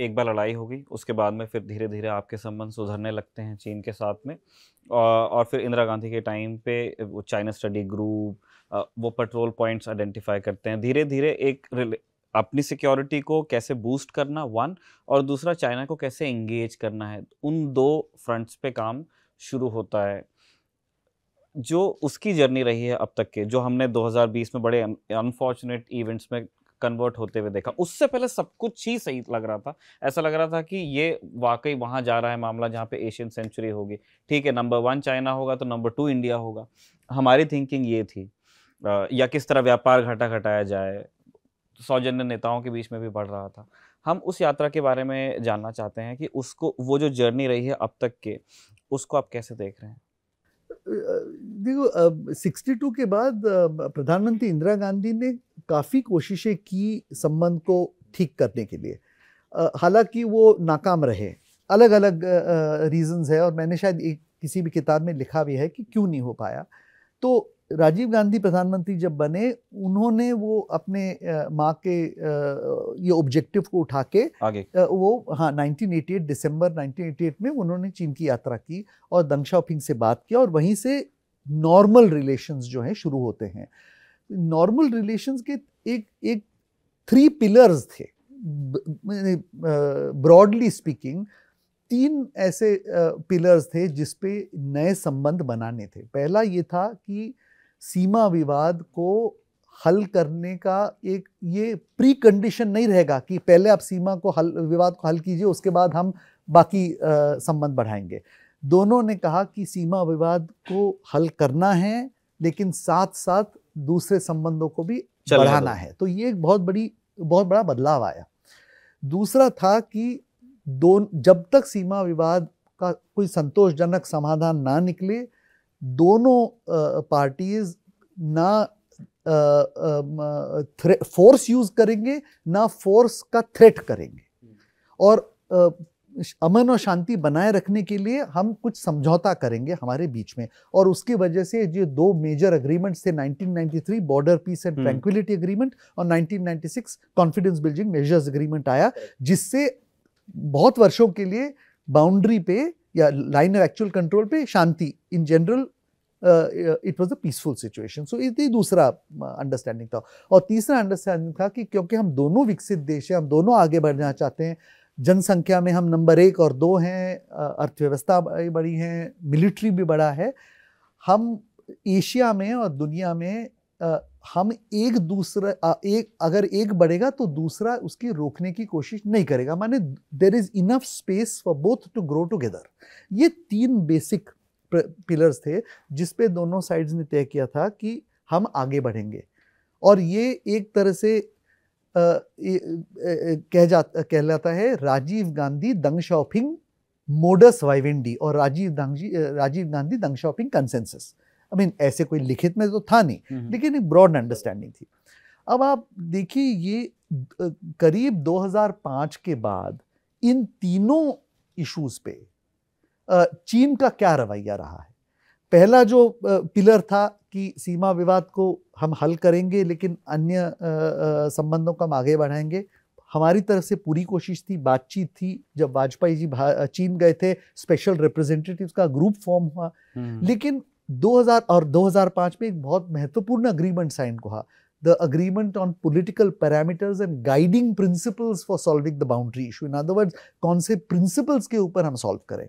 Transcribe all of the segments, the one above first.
एक बार लड़ाई होगी उसके बाद में फिर धीरे धीरे आपके संबंध सुधरने लगते हैं चीन के साथ में और फिर इंदिरा गांधी के टाइम पे वो चाइना स्टडी ग्रुप वो पेट्रोल पॉइंट्स आइडेंटिफाई करते हैं धीरे धीरे एक अपनी सिक्योरिटी को कैसे बूस्ट करना वन और दूसरा चाइना को कैसे इंगेज करना है उन दो फ्रंट्स पे काम शुरू होता है जो उसकी जर्नी रही है अब तक के जो हमने 2020 में बड़े अनफॉर्चुनेट इवेंट्स में कन्वर्ट होते हुए देखा उससे पहले सब कुछ ही सही लग रहा था ऐसा लग रहा था कि ये वाकई वहाँ जा रहा है मामला जहाँ पे एशियन सेंचुरी होगी ठीक है नंबर वन चाइना होगा तो नंबर टू इंडिया होगा हमारी थिंकिंग ये थी या किस तरह व्यापार घटा घटाया जाए सौजन्य नेताओं के बीच में भी बढ़ रहा था हम उस यात्रा के बारे में जानना चाहते हैं कि उसको वो जो जर्नी रही है अब तक के उसको आप कैसे देख रहे हैं देखो सिक्सटी टू के बाद प्रधानमंत्री इंदिरा गांधी ने काफ़ी कोशिशें की संबंध को ठीक करने के लिए हालांकि वो नाकाम रहे अलग अलग रीज़न्स है और मैंने शायद एक किसी भी किताब में लिखा भी है कि क्यों नहीं हो पाया तो राजीव गांधी प्रधानमंत्री जब बने उन्होंने वो अपने माँ के ये ऑब्जेक्टिव को उठा के आगे। वो हाँ 1988 दिसंबर 1988 में उन्होंने चीन की यात्रा की और दंग शाओपिंग से बात की और वहीं से नॉर्मल रिलेशंस जो हैं शुरू होते हैं नॉर्मल रिलेशंस के एक एक थ्री पिलर्स थे ब्रॉडली स्पीकिंग तीन ऐसे पिलर्स थे जिसपे नए संबंध बनाने थे पहला ये था कि सीमा विवाद को हल करने का एक ये प्री कंडीशन नहीं रहेगा कि पहले आप सीमा को हल विवाद को हल कीजिए उसके बाद हम बाकी संबंध बढ़ाएंगे दोनों ने कहा कि सीमा विवाद को हल करना है लेकिन साथ साथ दूसरे संबंधों को भी बढ़ाना है तो ये एक बहुत बड़ी बहुत बड़ा बदलाव आया दूसरा था कि दो जब तक सीमा विवाद का कोई संतोषजनक समाधान ना निकले दोनों पार्टीज ना फोर्स यूज करेंगे ना फोर्स का थ्रेट करेंगे हम्म। और अमन और शांति बनाए रखने के लिए हम कुछ समझौता करेंगे हमारे बीच में और उसकी वजह से ये दो मेजर अग्रीमेंट्स थे 1993 border peace and tranquillity agreement और 1996 कॉन्फिडेंस बिल्डिंग मेजर्स अग्रीमेंट आया जिससे बहुत वर्षों के लिए बाउंड्री पे या लाइन ऑफ एक्चुअल कंट्रोल पे शांति in general it was a peaceful situation so ये तो दूसरा अंडरस्टैंडिंग था और तीसरा अंडरस्टैंडिंग था कि क्योंकि हम दोनों विकसित देश हैं हम दोनों आगे बढ़ना चाहते हैं जनसंख्या में हम नंबर एक और दो हैं अर्थव्यवस्था बड़ी है मिलिट्री भी बड़ा है हम एशिया में और दुनिया में आ, हम एक दूसरा एक अगर एक बढ़ेगा तो दूसरा उसकी रोकने की कोशिश नहीं करेगा माने there is enough space for both to grow together ये तीन बेसिक पिलर्स थे जिस पे दोनों साइड्स ने तय किया था कि हम आगे बढ़ेंगे और ये एक तरह से कह जा कहलाता है राजीव गांधी दंग शॉपिंग मोडस वाइवेंडी और राजीव गांधी राजीव गांधी दंग शॉपिंग कंसेंसस आई मीन ऐसे कोई लिखित में तो था नहीं हम्म, हम्म। लेकिन एक ब्रॉड अंडरस्टैंडिंग थी अब आप देखिए ये करीब 2005 के बाद इन तीनों इश्यूज पे चीन का क्या रवैया रहा है पहला जो पिलर था कि सीमा विवाद को हम हल करेंगे लेकिन अन्य संबंधों को हम आगे बढ़ाएंगे हमारी तरफ से पूरी कोशिश थी बातचीत थी जब वाजपेयी जी चीन गए थे स्पेशल रिप्रेजेंटेटिव्स का ग्रुप फॉर्म हुआ हम्म। लेकिन 2000 और 2005 में एक बहुत महत्वपूर्ण अग्रीमेंट साइन हुआ the agreement on political parameters and guiding principles for solving the boundary issue in other कौन से प्रिंसिपल्स के ऊपर हम सॉल्व करें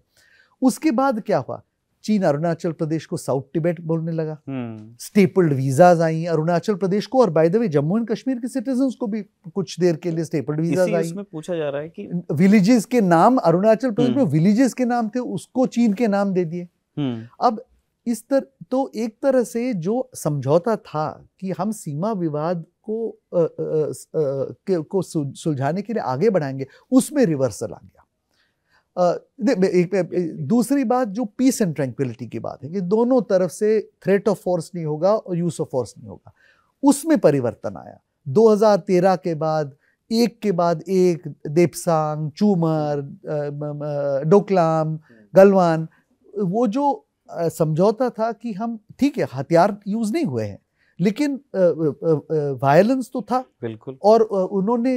उसके बाद क्या हुआ चीन अरुणाचल प्रदेश को साउथ टिबेट बोलने लगा हम्म। स्टेपल्ड वीजाज आई अरुणाचल प्रदेश को और by the way Jammu and Kashmir के सिटीजन को भी कुछ देर के लिए स्टेपल्ड वीजाज आई इसमें पूछा जा रहा है कि विलेजेस के नाम अरुणाचल प्रदेश में विलेजेस हम्म। के नाम थे उसको चीन के नाम दे दिए हम्म। अब इस तरह तो एक तरह से जो समझौता था कि हम सीमा विवाद को आ, आ, आ, को सुलझाने के लिए आगे बढ़ाएंगे उसमें रिवर्सल आ गया दूसरी बात जो पीस एंड ट्रैंक्विलिटी की बात है कि दोनों तरफ से थ्रेट ऑफ फोर्स नहीं होगा और यूज़ ऑफ फोर्स नहीं होगा उसमें परिवर्तन आया 2013 के बाद एक के बाद एक देपसांग चूमर डोकलाम गलवान वो जो समझौता था कि हम ठीक है हथियार यूज़ नहीं हुए हैं लेकिन वायलेंस तो था बिल्कुल और उन्होंने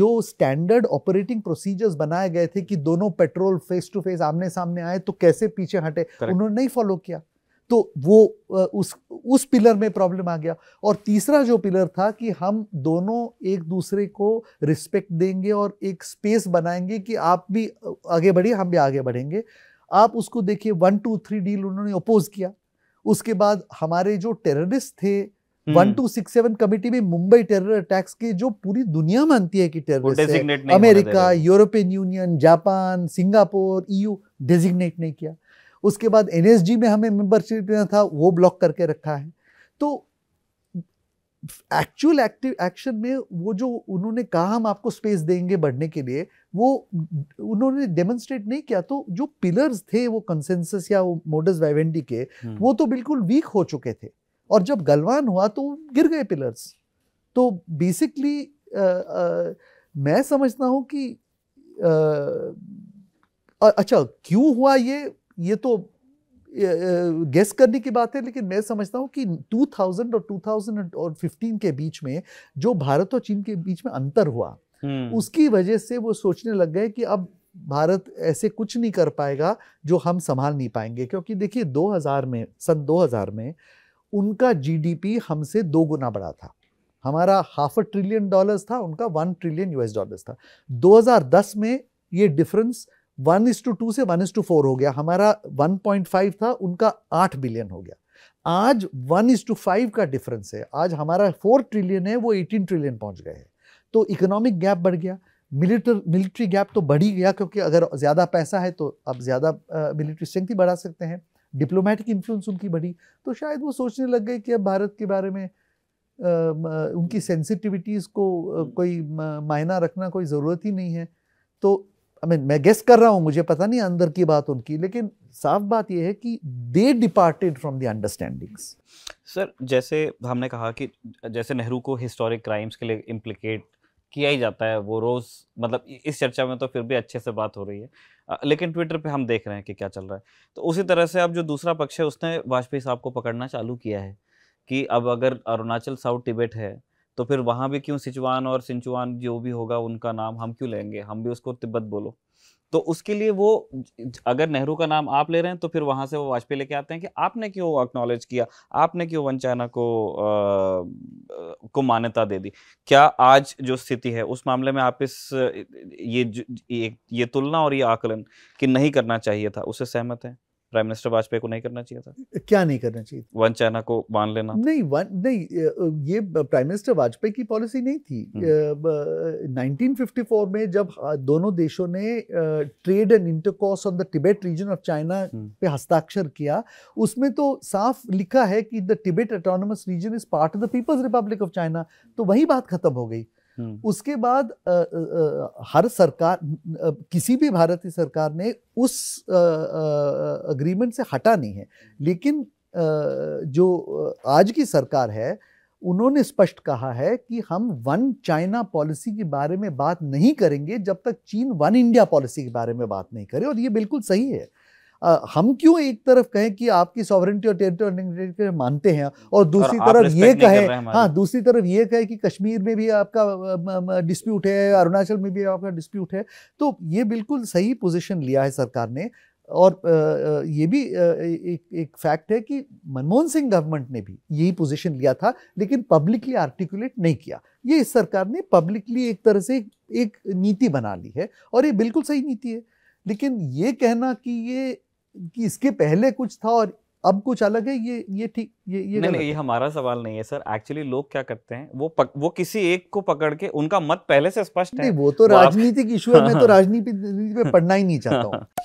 जो स्टैंडर्ड ऑपरेटिंग प्रोसीजर्स बनाए गए थे कि दोनों पेट्रोल फेस टू फेस आमने सामने आए तो कैसे पीछे हटे उन्होंने नहीं फॉलो किया तो वो उस उस पिलर में प्रॉब्लम आ गया और तीसरा जो पिलर था कि हम दोनों एक दूसरे को रिस्पेक्ट देंगे और एक स्पेस बनाएंगे कि आप भी आगे बढ़िए हम भी आगे बढ़ेंगे आप उसको देखिए वन टू थ्री डील उन्होंने अपोज किया उसके बाद हमारे जो टेररिस्ट थे one two six seven committee में मुंबई टेरर अटैक्स के जो पूरी दुनिया मानती है कि टेररिस्ट है America European Union Japan Singapore EU designate नहीं किया उसके बाद एनएसजी में हमें मेंबरशिप लेना था वो ब्लॉक करके रखा है तो एक्चुअल एक्टिव एक्शन में वो जो उन्होंने कहा हम आपको स्पेस देंगे बढ़ने के लिए वो उन्होंने डेमोन्स्ट्रेट नहीं किया तो जो पिलर्स थे वो कंसेंसस या वो मोडस वाइवेंडी के हम्म। वो तो बिल्कुल वीक हो चुके थे और जब गलवान हुआ तो गिर गए पिलर्स तो बेसिकली मैं समझता हूँ कि आ, अच्छा क्यों हुआ ये ये तो गेस करने की बात है लेकिन मैं समझता हूँ कि 2000 और और 15 के बीच में जो भारत और चीन के बीच में अंतर हुआ हम्म। उसकी वजह से वो सोचने लग गए कि अब भारत ऐसे कुछ नहीं कर पाएगा जो हम संभाल नहीं पाएंगे क्योंकि देखिए 2000 में सन 2000 में उनका जीडीपी हमसे दो गुना बड़ा था हमारा हाफ अ ट्रिलियन डॉलर्स था उनका वन ट्रिलियन यूएस डॉलर्स था 2010 में ये difference one is to two से वन इज टू फोर हो गया हमारा वन पॉइंट फाइव था उनका आठ बिलियन हो गया आज वन इज टू फाइव का डिफरेंस है आज हमारा फोर ट्रिलियन है वो एटीन ट्रिलियन पहुंच गए हैं तो इकोनॉमिक गैप बढ़ गया मिलिटर मिलिट्री गैप तो बढ़ ही गया क्योंकि अगर ज़्यादा पैसा है तो अब ज़्यादा मिलिट्री स्ट्रेंथ ही बढ़ा सकते हैं डिप्लोमेटिक इन्फ्लुएंस उनकी बढ़ी तो शायद वो सोचने लग गए कि अब भारत के बारे में उनकी सेंसिटिविटीज़ को हम्म। कोई मायना रखना कोई ज़रूरत ही नहीं है तो मीन मैं गेस कर रहा हूँ मुझे पता नहीं अंदर की बात उनकी लेकिन साफ बात यह है कि they departed from the understandings sir जैसे हमने कहा कि जैसे नेहरू को हिस्टोरिक क्राइम्स के लिए इम्प्लिकेट किया ही जाता है वो रोज़ मतलब इस चर्चा में तो फिर भी अच्छे से बात हो रही है लेकिन ट्विटर पे हम देख रहे हैं कि क्या चल रहा है तो उसी तरह से अब जो दूसरा पक्ष है उसने वाजपेयी साहब को पकड़ना चालू किया है कि अब अगर अरुणाचल साउथ टिबेट है तो फिर वहाँ भी क्यों सिचुआन और सिंचुआन जो भी होगा उनका नाम हम क्यों लेंगे हम भी उसको तिब्बत बोलो तो उसके लिए वो अगर नेहरू का नाम आप ले रहे हैं तो फिर वहाँ से वो वाजपेयी लेके आते हैं कि आपने क्यों एक्नॉलेज किया आपने क्यों वन चाइना को आ, को मान्यता दे दी क्या आज जो स्थिति है उस मामले में आप इस ये ये, ये तुलना और ये आकलन कि नहीं करना चाहिए था उससे सहमत हैं प्राइम मिनिस्टर वाजपेयी को नहीं करना चाहिए था क्या नहीं करना चाहिए वन चाइना को मान लेना नहीं वन नहीं ये प्राइम मिनिस्टर वाजपेयी की पॉलिसी नहीं थी हम्म। uh, 1954 में जब दोनों देशों ने trade and intercourse on the Tibet region of China पे हस्ताक्षर किया उसमें तो साफ लिखा है कि the Tibet autonomous region is part of the People's Republic of China तो वही बात खत्म हो गई हम्म। उसके बाद आ, आ, हर सरकार आ, किसी भी भारतीय सरकार ने उस अग्रीमेंट से हटा नहीं है लेकिन जो आज की सरकार है उन्होंने स्पष्ट कहा है कि हम वन चाइना पॉलिसी के बारे में बात नहीं करेंगे जब तक चीन वन इंडिया पॉलिसी के बारे में बात नहीं करे और ये बिल्कुल सही है हम क्यों एक तरफ कहें कि आपकी सॉवरेंटी और टेरिटोरियल मानते हैं और दूसरी और तरफ ये कहें हाँ दूसरी तरफ ये कहें कि कश्मीर में भी आपका डिस्प्यूट है अरुणाचल में भी आपका डिस्प्यूट है तो ये बिल्कुल सही पोजिशन लिया है सरकार ने और ये भी एक एक फैक्ट है कि मनमोहन सिंह गवर्नमेंट ने भी यही पोजीशन लिया था लेकिन पब्लिकली आर्टिकुलेट नहीं किया ये इस सरकार ने पब्लिकली एक तरह से एक नीति बना ली है और ये बिल्कुल सही नीति है लेकिन ये कहना कि ये इसके पहले कुछ था और अब कुछ अलग है ये ये ठीक ये ये नहीं नहीं ये हमारा सवाल नहीं है सर एक्चुअली लोग क्या करते हैं वो पक, वो किसी एक को पकड़ के उनका मत पहले से स्पष्ट है वो तो राजनीतिक इशू है मैं तो राजनीति पे पढ़ना ही नहीं चाहता हूँ